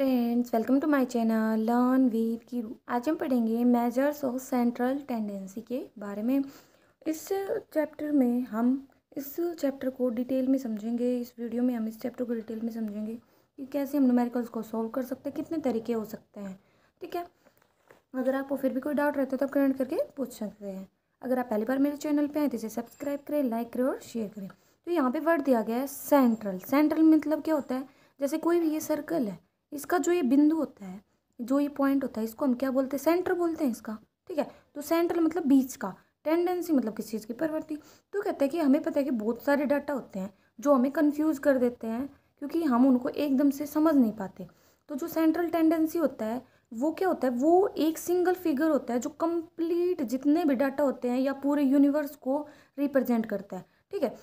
friends welcome to my channel learn Veer की आज हम पढ़ेंगे मेजर्स ऑफ सेंट्रल टेंडेंसी के बारे में इस चैप्टर में हम इस चैप्टर को डिटेल में समझेंगे इस वीडियो में हम इस चैप्टर को डिटेल में समझेंगे कि कैसे हम न्यूमेरिकल्स को सॉल्व कर सकते हैं कितने तरीके हो सकते हैं ठीक है अगर आपको फिर भी कोई डाउट रहता है तो आप कमेंट करके पूछ सकते हैं अगर आप पहली बार मेरे चैनल पर आए तो इसे सब्सक्राइब करें लाइक करें और शेयर करें तो यहाँ पर वर्ड दिया गया है सेंट्रल सेंट्रल मतलब क्या होता है जैसे कोई भी ये सर्कल है इसका जो ये बिंदु होता है जो ये पॉइंट होता है इसको हम क्या बोलते हैं सेंटर बोलते हैं इसका ठीक है तो सेंटर मतलब बीच का टेंडेंसी मतलब किस चीज़ की प्रवृत्ति तो कहते हैं कि हमें पता है कि बहुत सारे डाटा होते हैं जो हमें कन्फ्यूज़ कर देते हैं क्योंकि हम उनको एकदम से समझ नहीं पाते तो जो सेंट्रल टेंडेंसी होता है वो क्या होता है वो एक सिंगल फिगर होता है जो कंप्लीट जितने भी डाटा होते हैं या पूरे यूनिवर्स को रिप्रेजेंट करता है ठीक है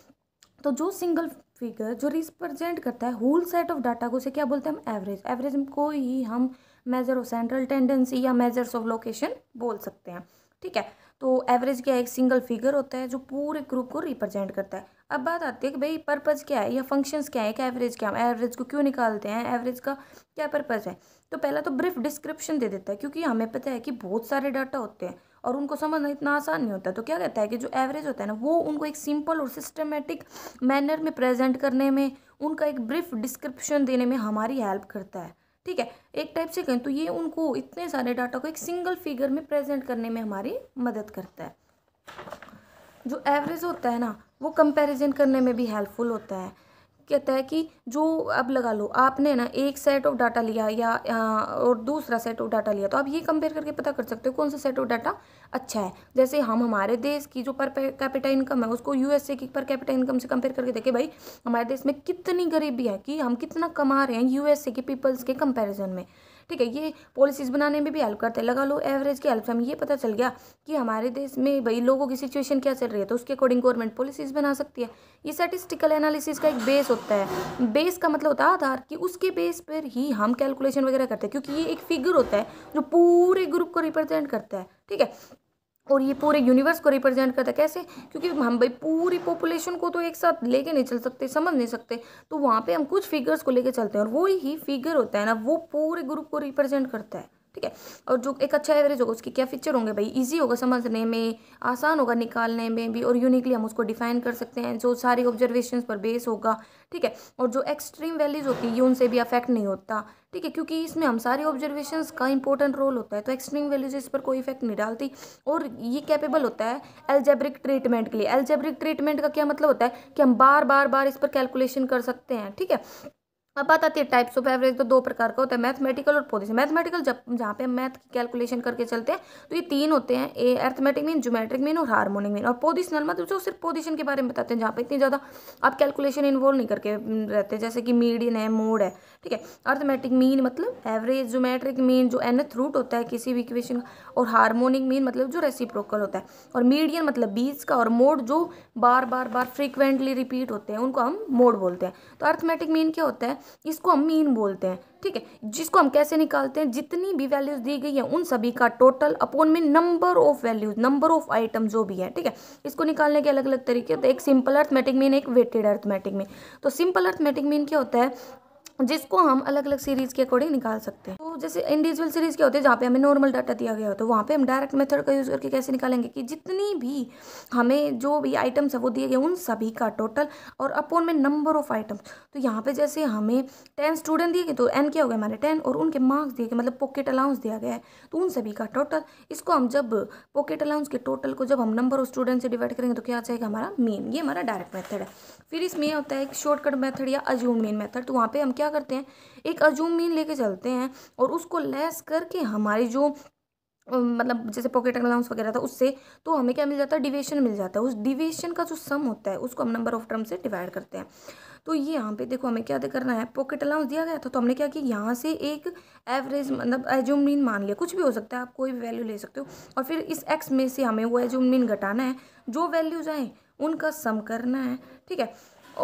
तो जो सिंगल फिगर जो रिप्रेजेंट करता है होल सेट ऑफ डाटा को उसे क्या बोलते हैं हम एवरेज एवरेज को ही हम मेजर ऑफ सेंट्रल टेंडेंसी या मेजर्स ऑफ लोकेशन बोल सकते हैं ठीक है तो एवरेज क्या है एक सिंगल फिगर होता है जो पूरे ग्रुप को रिप्रेजेंट करता है अब बात आती है कि भाई पर्पज़ क्या है या फंक्शंस क्या है कि एवरेज क्या हम एवरेज को क्यों निकालते हैं एवरेज का क्या पर्पज़ है तो पहला तो ब्रीफ डिस्क्रिप्शन दे देता है क्योंकि हमें पता है कि बहुत सारे डाटा होते हैं और उनको समझना इतना आसान नहीं होता तो क्या कहता है कि जो एवरेज होता है ना वो उनको एक सिंपल और सिस्टमेटिक मैनर में प्रेजेंट करने में उनका एक ब्रीफ डिस्क्रिप्शन देने में हमारी हेल्प करता है ठीक है एक टाइप से कहें तो ये उनको इतने सारे डाटा को एक सिंगल फिगर में प्रेजेंट करने में हमारी मदद करता है जो एवरेज होता है ना वो कंपैरिजन करने में भी हेल्पफुल होता है कहता है कि जो अब लगा लो आपने ना एक सेट ऑफ डाटा लिया या और दूसरा सेट ऑफ डाटा लिया तो आप ये कंपेयर करके पता कर सकते हो कौन सा सेट ऑफ डाटा अच्छा है जैसे हम हमारे देश की जो पर कैपिटल इनकम है उसको यूएसए की पर कैपिटल इनकम से कंपेयर करके देखें भाई हमारे देश में कितनी गरीबी है कि हम कितना कमा रहे हैं यूएसए के पीपल्स के कंपेरिजन में ठीक है ये पॉलिसीज़ बनाने में भी हेल्प करते हैं लगा लो एवरेज की हेल्प से हमें ये पता चल गया कि हमारे देश में भाई लोगों की सिचुएशन क्या चल रही है तो उसके अकॉर्डिंग गवर्नमेंट पॉलिसीज़ बना सकती है ये स्टेटिस्टिकल एनालिसिस का एक बेस होता है बेस का मतलब होता है आधार कि उसके बेस पर ही हम कैलकुलेशन वगैरह करते हैं क्योंकि ये एक फिगर होता है जो पूरे ग्रुप को रिप्रेजेंट करता है ठीक है और ये पूरे यूनिवर्स को रिप्रेजेंट करता है कैसे क्योंकि हम भाई पूरी पॉपुलेशन को तो एक साथ लेके नहीं चल सकते समझ नहीं सकते तो वहाँ पे हम कुछ फिगर्स को लेके चलते हैं और वो ही फिगर होता है ना वो पूरे ग्रुप को रिप्रेजेंट करता है ठीक है और जो एक अच्छा एवरेज होगा उसके क्या फीचर होंगे भाई ईजी होगा समझने में आसान होगा निकालने में भी और यूनिकली हम उसको डिफाइन कर सकते हैं जो सारी ऑब्जर्वेशन पर बेस होगा ठीक है और जो एक्सट्रीम वैल्यूज़ होती है ये उनसे भी अफेक्ट नहीं होता ठीक है क्योंकि इसमें हम सारे ऑब्जर्वेशन का इंपॉर्टेंट रोल होता है तो एक्सट्रीम वैल्यूज इस पर कोई इफेक्ट नहीं डालती और ये कैपेबल होता है एल्जेब्रिक ट्रीटमेंट के लिए एल्जेब्रिक ट्रीटमेंट का क्या मतलब होता है कि हम बार बार बार इस पर कैलकुलेशन कर सकते हैं ठीक है अब बात आती है टाइप्स ऑफ एवरेज तो दो प्रकार का होता है मैथमेटिकल और पोजिशन मैथमेटिकल जब जहाँ पे हम मैथ की कैलकुलेशन करके चलते हैं तो ये तीन होते हैं a arithmetic mean geometric mean और हार्मोनिक मीन और पोजिशनल मतलब जो सिर्फ पोजिशन के बारे में बताते हैं जहाँ पे इतनी ज़्यादा आप कैलकुलेशन इन्वॉल्व नहीं करके हम्म, रहते जैसे कि मीडियन है मोड है ठीक है अर्थमेटिक मीन मतलब एवरेज ज्योमेट्रिक मीन जो एनथ रूट होता है किसी भी इक्वेशन का और हारमोनिक मीन मतलब जो रेसिप्रोकल होता है और मीडियन मतलब बीज का और मोड जो बार बार बार फ्रीक्वेंटली रिपीट होते हैं उनको हम मोड बोलते हैं तो अर्थमेटिक मीन क्या होता है इसको हम मीन बोलते हैं ठीक है जिसको हम कैसे निकालते हैं जितनी भी वैल्यूज़ दी गई है उन सभी का टोटल अपॉन में number of values number of item जो भी है ठीक है इसको निकालने के अलग अलग तरीके होते हैं एक सिंपल अर्थमेटिक मीन एक वेटेड अर्थमेटिक मीन तो सिंपल अर्थमेटिक मीन क्या होता है जिसको हम अलग अलग सीरीज़ के अकॉर्डिंग निकाल सकते हैं तो जैसे इंडिविजुअल सीरीज़ क्या होते हैं जहाँ पे हमें नॉर्मल डाटा दिया गया हो तो वहाँ पे हम डायरेक्ट मेथड का यूज़ करके कैसे निकालेंगे कि जितनी भी हमें जो भी आइटम्स है वो दिए गए उन सभी का टोटल और अपॉन में नंबर ऑफ आइटम्स तो यहाँ पर जैसे हमें टेन स्टूडेंट दिए गए तो एन क्या हो गया हमारे टेन और उनके मार्क्स दिए गए मतलब पॉकेट अलाउंस दिया गया है तो उन सभी का टोटल इसको हम जब पॉकेट अलाउंस के टोटल को जब हम नंबर ऑफ स्टूडेंट से डिवाइड करेंगे तो क्या आ जाएगा हमारा मेन ये हमारा डायरेक्ट मेथड है फिर इसमें होता है एक शॉर्टकट मेथड या अज्यूम मेन मेथड तो वहाँ पर हम क्या क्या करते हैं एक अजूम मीन लेके चलते हैं और उसको लेस करके हमारी जो मतलब जैसे पॉकेट अलाउंस वगैरह था उससे तो हमें क्या मिल जाता है डिवेशन मिल जाता है उस डिवेशन का जो सम होता है उसको हम नंबर ऑफ टर्म से डिवाइड करते हैं तो ये यहाँ पे देखो हमें क्या करना है पॉकेट अलाउंस दिया गया था तो हमने क्या किया यहाँ से एक एवरेज मतलब एजूम मीन मान लिया कुछ भी हो सकता है आप कोई भी वैल्यू ले सकते हो और फिर इस एक्स में से हमें वो एजूम मीन घटाना है जो वैल्यूज आए उनका सम करना है ठीक है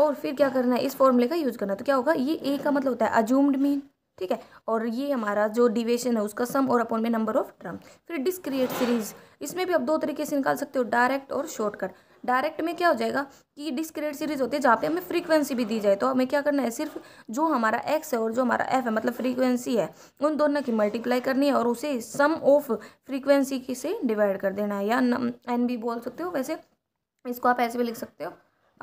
और फिर क्या करना है इस फॉर्मूले का यूज करना है तो क्या होगा ये ए का मतलब होता है अजूम्ड मीन ठीक है और ये हमारा जो डिवेशन है उसका सम और अपॉन में नंबर ऑफ ट्रम फिर डिस्क्रिएट सीरीज इसमें भी आप दो तरीके से निकाल सकते हो डायरेक्ट और शॉर्टकट डायरेक्ट में क्या हो जाएगा कि डिस्क्रिएट सीरीज होती है जहाँ पे हमें फ्रीक्वेंसी भी दी जाए तो हमें क्या करना है सिर्फ जो हमारा एक्स है और जो हमारा एफ है मतलब फ्रीक्वेंसी है उन दोनों की मल्टीप्लाई करनी है और उसे सम ऑफ फ्रीक्वेंसी की से डिवाइड कर देना है या एन भी बोल सकते हो वैसे इसको आप ऐसे भी लिख सकते हो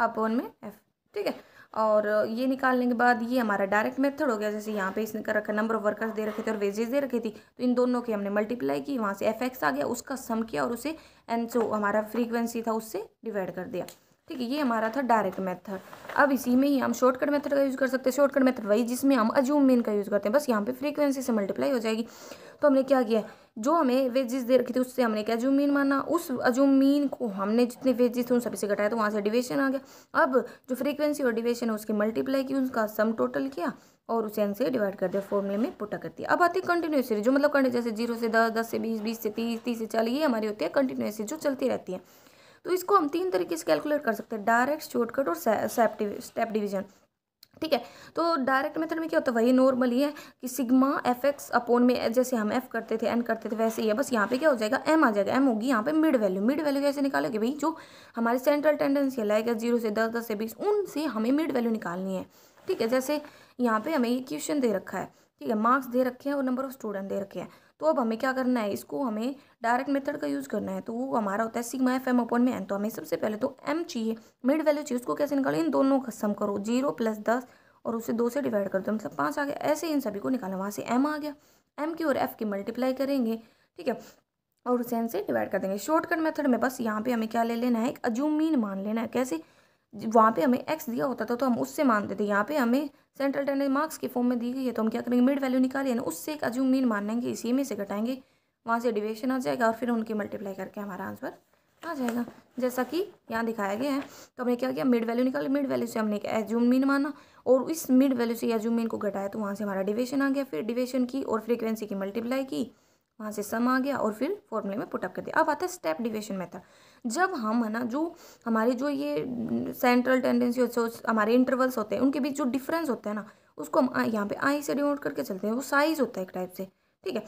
अपॉन में एफ ठीक है और ये निकालने के बाद ये हमारा डायरेक्ट मेथड हो गया जैसे यहाँ पे इसने कर रखा नंबर ऑफ वर्कर्स दे रखे थे और वेजेस दे रखी थी तो इन दोनों की हमने मल्टीप्लाई की वहाँ से एफ एक्स आ गया उसका सम किया और उसे एंड सो हमारा फ्रीक्वेंसी था उससे डिवाइड कर दिया ठीक है ये हमारा था डायरेक्ट मेथड अब इसी में ही हम शॉर्टकट मेथड का यूज़ कर सकते हैं शॉर्टकट मेथड वही जिसमें हम अज्यूम मेन का यूज़ करते हैं बस यहाँ पे फ्रीक्वेंसी से मल्टीप्लाई हो जाएगी तो हमने क्या किया जो हमें वेजेस दे रखी थी उससे हमने क्या अज्यूम मीन माना उस अज्यूम मीन को हमने जितने वेजेस थे उन सभी से घटाया तो वहाँ से डिवेशन आ गया अब जो फ्रीक्वेंसी और डिवेशन है उसकी मल्टीप्लाई की उसका सम टोटल किया और उसे एन से डिवाइड कर दिया फॉर्मूले में पुटा कर दिया अब आती है कंटिन्यूस सीरीज जो मतलब कंटिन्यू जैसे जीरो से दस दस से बीस बीस से तीस तीस से चालीस ये हमारी होती है कंटिन्यूस सीरीज जो चलती रहती है तो इसको हम तीन तरीके से कैलकुलेट कर सकते हैं डायरेक्ट शॉर्टकट और स्टेप डिवीजन ठीक है तो डायरेक्ट मेथड में क्या होता है वही नॉर्मल ही है कि सिग्मा एफ एक्स अपोन में जैसे हम एफ करते थे एन करते थे वैसे ही है बस यहाँ पे क्या हो जाएगा एम आ जाएगा एम होगी यहाँ पे मिड वैल्यू मिड वैल्यू कैसे निकालोगे भाई जो हमारी सेंट्रल टेंडेंसी है लाइक जीरो से दस दस से बीस उनसे हमें मिड वैल्यू निकालनी है ठीक है जैसे यहाँ पे हमें ये क्वेश्चन दे रखा है ठीक है मार्क्स दे रखे हैं और नंबर ऑफ स्टूडेंट दे रखे हैं तो अब हमें क्या करना है इसको हमें डायरेक्ट मेथड का यूज़ करना है तो वो हमारा होता है सिग्मा एफ एम अपॉन में एन तो हमें सबसे पहले तो एम चाहिए मिड वैल्यू चाहिए उसको कैसे निकालो इन दोनों का सम करो जीरो प्लस दस और उसे दो से डिवाइड कर दो मतलब पाँच आ गया ऐसे इन सभी को निकालना वहाँ से एम आ गया एम की और एफ़ की मल्टीप्लाई करेंगे ठीक है और उसे एन से डिवाइड कर देंगे शॉर्टकट मेथड में बस यहाँ पर हमें क्या ले लेना है एक अजूमीन मान लेना है कैसे वहाँ पर हमें एक्स दिया होता था तो हम उससे मान देते यहाँ पर हमें सेंट्रल टेंडेंस मार्क्स के फॉर्म में दी गई है तो हम क्या करेंगे मिड वैल्यू निकाली है उससे एक अज्यूम मीन मान लेंगे इसी में से घटाएंगे वहाँ से डिवेशन आ जाएगा और फिर उनकी मल्टीप्लाई करके हमारा आंसर आ जाएगा जैसा कि यहाँ दिखाया गया है तो हमने क्या किया मिड वैल्यू निकाली मिड वैल्यू से हमने एक एज्यूम मीन माना और इस मिड वैल्यू से एज्यूम मीन को घटाया तो वहाँ से हमारा डिवेशन आ गया फिर डिवेशन की और फ्रीक्वेंसी की मल्टीप्लाई की वहाँ से सम आ गया और फिर फॉर्मूले में पुटअप कर दिया अब आता है स्टेप डिवेशन मेथड जब हम है ना जो हमारे जो ये सेंट्रल टेंडेंसी होते हमारे इंटरवल्स होते हैं उनके बीच जो डिफरेंस होता है ना उसको हम यहाँ पे आई से डिनोट करके चलते हैं वो साइज होता है एक टाइप से ठीक है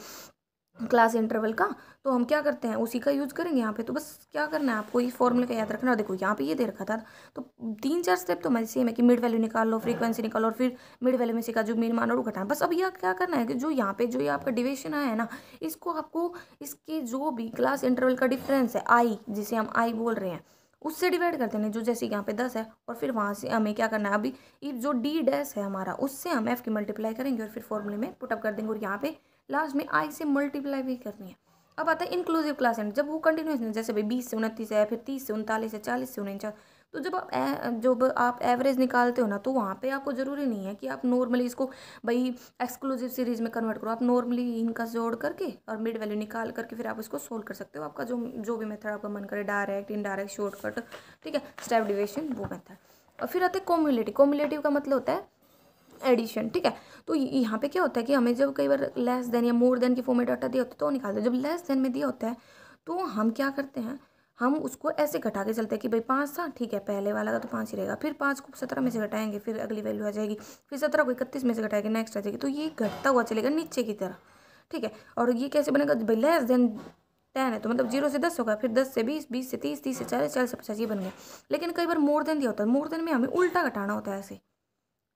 क्लास इंटरवल का तो हम क्या करते हैं उसी का यूज़ करेंगे यहाँ पे तो बस क्या करना है आपको ये फॉर्मूले का याद रखना है देखो यहाँ पे ये दे रखा था तो तीन चार स्टेप तो हमारे सेम है कि मिड वैल्यू निकाल लो फ्रीक्वेंसी निकालो और फिर मिड वैल्यू में से का जो मीन मान और घटाना बस अब यह क्या करना है कि जो यहाँ पे जो ये आपका डिवेशन आया है ना इसको आपको इसके जो भी क्लास इंटरवल का डिफरेंस है आई जिसे हम आई बोल रहे हैं उससे डिवाइड कर देना जो जैसे यहाँ पे दस है और फिर वहाँ से हमें क्या करना है अभी जो डी डैस है हमारा उससे हम एफ की मल्टीप्लाई करेंगे और फिर फॉर्मूले में पुटअप कर देंगे और यहाँ पे लास्ट में आई से मल्टीप्लाई भी करनी है अब आता है इंक्लूसिव क्लास एंड जब वो कंटिन्यूस जैसे भाई बीस से उनतीस है फिर तीस से उनतालीस है चालीस से उनचास तो जब आप जब आप एवरेज निकालते हो ना तो वहाँ पे आपको ज़रूरी नहीं है कि आप नॉर्मली इसको भाई एक्सक्लूसिव सीरीज में कन्वर्ट करो आप नॉर्मली इनका जोड़ करके और मिड वैल्यू निकाल करके फिर आप इसको सोल्व कर सकते हो आपका जो जो भी मेथड आपका मन करे डायरेक्ट इनडायरेक्ट शॉर्टकट ठीक है स्टेप डिवेशन वो मेथड और फिर आते हैं कॉम्युलेटिव कॉम्युलेटिव का मतलब होता है एडिशन ठीक है तो यहाँ पे क्या होता है कि हमें जब कई बार लेस देन या मोर देन के फॉर्मेट डाटा दिया होता है तो निकालते हैं जब लेस देन में दिया होता है तो हम क्या करते हैं हम उसको ऐसे घटा के चलते हैं कि भाई पाँच था ठीक है पहले वाला का तो पाँच ही रहेगा फिर पाँच को सत्रह में से घटाएंगे फिर अगली वैल्यू आ जाएगी फिर सत्रह को इकतीस में से घटाएंगे नेक्स्ट आ जाएगी तो ये घटता हुआ चलेगा नीचे की तरह ठीक है और ये कैसे बनेगा भाई लेस देन टेन है तो मतलब जीरो से दस होगा फिर दस से बीस बीस से तीस तीस से चालीस चालीस से पचास ये बन गया लेकिन कई बार मोर देन दिया होता है मोर देन में हमें उल्टा घटाना होता है ऐसे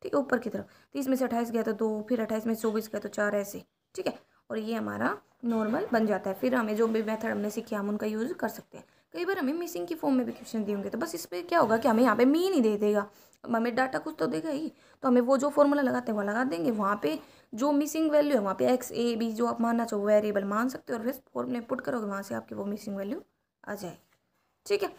ठीक है ऊपर की तरफ तीस तो में से अट्ठाईस गया तो दो फिर अट्ठाईस में चौबीस गया तो चार ऐसे ठीक है और ये हमारा नॉर्मल बन जाता है फिर हमें जो भी मेथड हमने सीखे हम उनका यूज़ कर सकते हैं कई बार हमें मिसिंग की फॉर्म में भी क्वेश्चन दिए होंगे तो बस इस पर क्या होगा कि हमें यहाँ पे मीन ही दे देगा हमें डाटा कुछ तो देगा ही तो हमें वो जो फॉर्मूला लगाते हैं वो लगा देंगे वहाँ पे जो मिसिंग वैल्यू है वहाँ पे एक्स ए बी जो आप मानना चाहो वेरिएबल मान सकते हो और फिर फॉर्म में पुट करोगे वहाँ से आपकी वो मिसिंग वैल्यू आ जाएगी ठीक है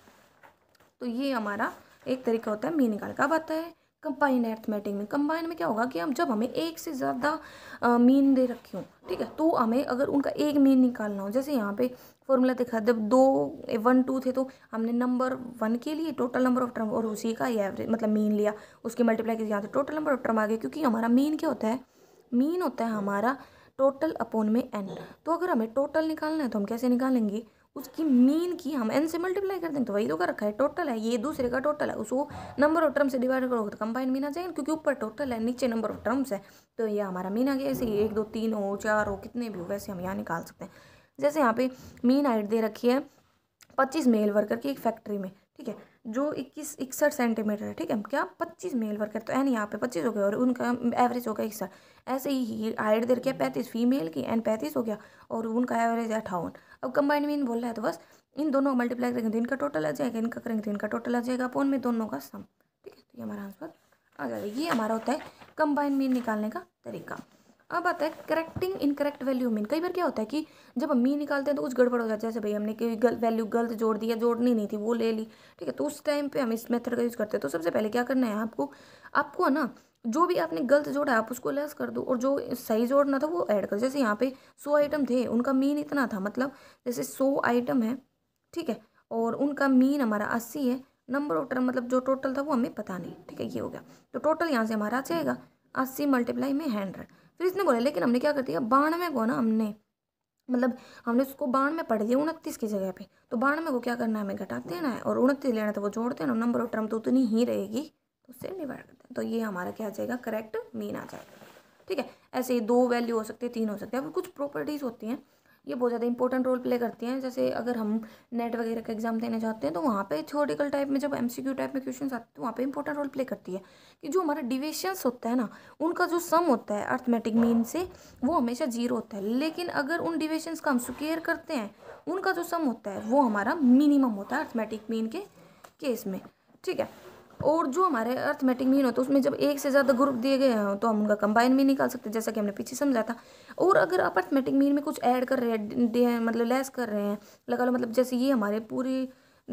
तो ये हमारा एक तरीका होता है मीन निकाल का अब आता है कंबाइन एर्थमेटिक में कंबाइन में क्या होगा कि हम जब हमें एक से ज़्यादा मीन दे रखी हो ठीक है तो हमें अगर उनका एक मीन निकालना हो जैसे यहाँ पे फॉर्मूला दिखा जब दो वन टू थे तो हमने नंबर वन के लिए टोटल नंबर ऑफ टर्म और उसी का ही एवरेज मतलब मीन लिया उसकी मल्टीप्लाई किया यहाँ टोटल नंबर ऑफ टर्म आ गया क्योंकि हमारा मीन क्या होता है मीन होता है हमारा टोटल अपोन में एन तो अगर हमें टोटल निकालना है तो हम कैसे निकालेंगे उसकी मीन की हम एन से मल्टीप्लाई कर देंगे तो वही तो कर रखा है टोटल है ये दूसरे का टोटल है उसको नंबर ऑफ टर्म से डिवाइड करोगे तो कंबाइन मीन आ जाएगा क्योंकि ऊपर टोटल है नीचे नंबर ऑफ टर्म्स है तो ये हमारा मीन आ गया ऐसे एक दो तीन हो चार हो कितने भी हो वैसे हम यहाँ निकाल सकते हैं जैसे यहाँ पे मीन हाइट दे रखी है पच्चीस मेल वर्कर की एक फैक्ट्री में ठीक है जो इक्कीस इकसठ सेंटीमीटर है ठीक है क्या पच्चीस मेल वर्कर तो एन यहाँ पे पच्चीस हो गया और उनका एवरेज हो गया इकसठ ऐसे ही हाइट दे रखी है पैंतीस फीमेल की एन पैंतीस हो गया और उनका एवरेज अठावन अब कंबाइंड मीन बोल रहा है तो बस इन दोनों का मल्टीप्लाई करेंगे तो इनका टोटल आ जाएगा इनका करेंगे तो इनका टोटल आ जाएगा फोन में दोनों का सम ठीक है तो ये हमारा आंसर आ जाएगा ये हमारा होता है कंबाइंड मीन निकालने का तरीका अब आता है करेक्टिंग इनकरेक्ट वैल्यू मीन कई बार क्या होता है कि जब हम मीन निकालते हैं तो कुछ गड़बड़ हो जाता है जैसे भाई हमने कोई गल, वैल्यू गलत जोड़ दिया जोड़नी नहीं थी वो ले ली ठीक है तो उस टाइम पे हम इस मेथड का यूज़ करते हैं तो सबसे पहले क्या करना है आपको आपको है ना जो भी आपने गलत जोड़ा है आप उसको लेस कर दो और जो सही जोड़ना था वो ऐड कर जैसे यहाँ पे सौ आइटम थे उनका मीन इतना था मतलब जैसे सौ आइटम है ठीक है और उनका मीन हमारा अस्सी है नंबर ऑफ टर्म मतलब जो टोटल था वो हमें पता नहीं ठीक है ये हो गया तो टोटल यहाँ से हमारा आ जाएगा अस्सी मल्टीप्लाई में हंड्रेड फिर तो इसने बोला लेकिन हमने क्या कर दिया बानवे को ना हमने मतलब हमने उसको बाण में पढ़ दिया उनतीस की जगह पे तो में को क्या करना है हमें घटा देना है और उनतीस लेना था तो वो जोड़ते हैं नंबर ऑफ टर्म तो उतनी ही रहेगी तो उससे डिवाइड करते हैं तो ये हमारा क्या आ जाएगा करेक्ट मीन आ जाएगा ठीक है ऐसे ही दो वैल्यू हो सकती है तीन हो सकते हैं कुछ प्रॉपर्टीज़ होती हैं ये बहुत ज़्यादा इंपॉर्टेंट रोल प्ले करती हैं जैसे अगर हम नेट वगैरह का एग्जाम देने जाते हैं तो वहाँ पे थियोटिकल टाइप में जब एमसीक्यू टाइप में क्वेश्चन आते हैं तो वहाँ पे इंपॉर्टेंट रोल प्ले करती है कि जो हमारा डिवेशंस होता है ना उनका जो सम होता है अर्थमेटिक मीन से वो हमेशा जीरो होता है लेकिन अगर उन डिवेशंस का हम सुकेयर करते हैं उनका जो सम होता है वो हमारा मिनिमम होता है अर्थमेटिक मीन के केस में ठीक है और जो हमारे अर्थमेटिक मीन होते हैं उसमें जब एक से ज़्यादा ग्रुप दिए गए हैं तो हम उनका कंबाइन भी निकाल सकते हैं जैसा कि हमने पीछे समझा था और अगर आप अर्थमेटिक मीन में कुछ ऐड कर रहे हैं मतलब लेस कर रहे हैं लगा लो मतलब जैसे ये हमारे पूरी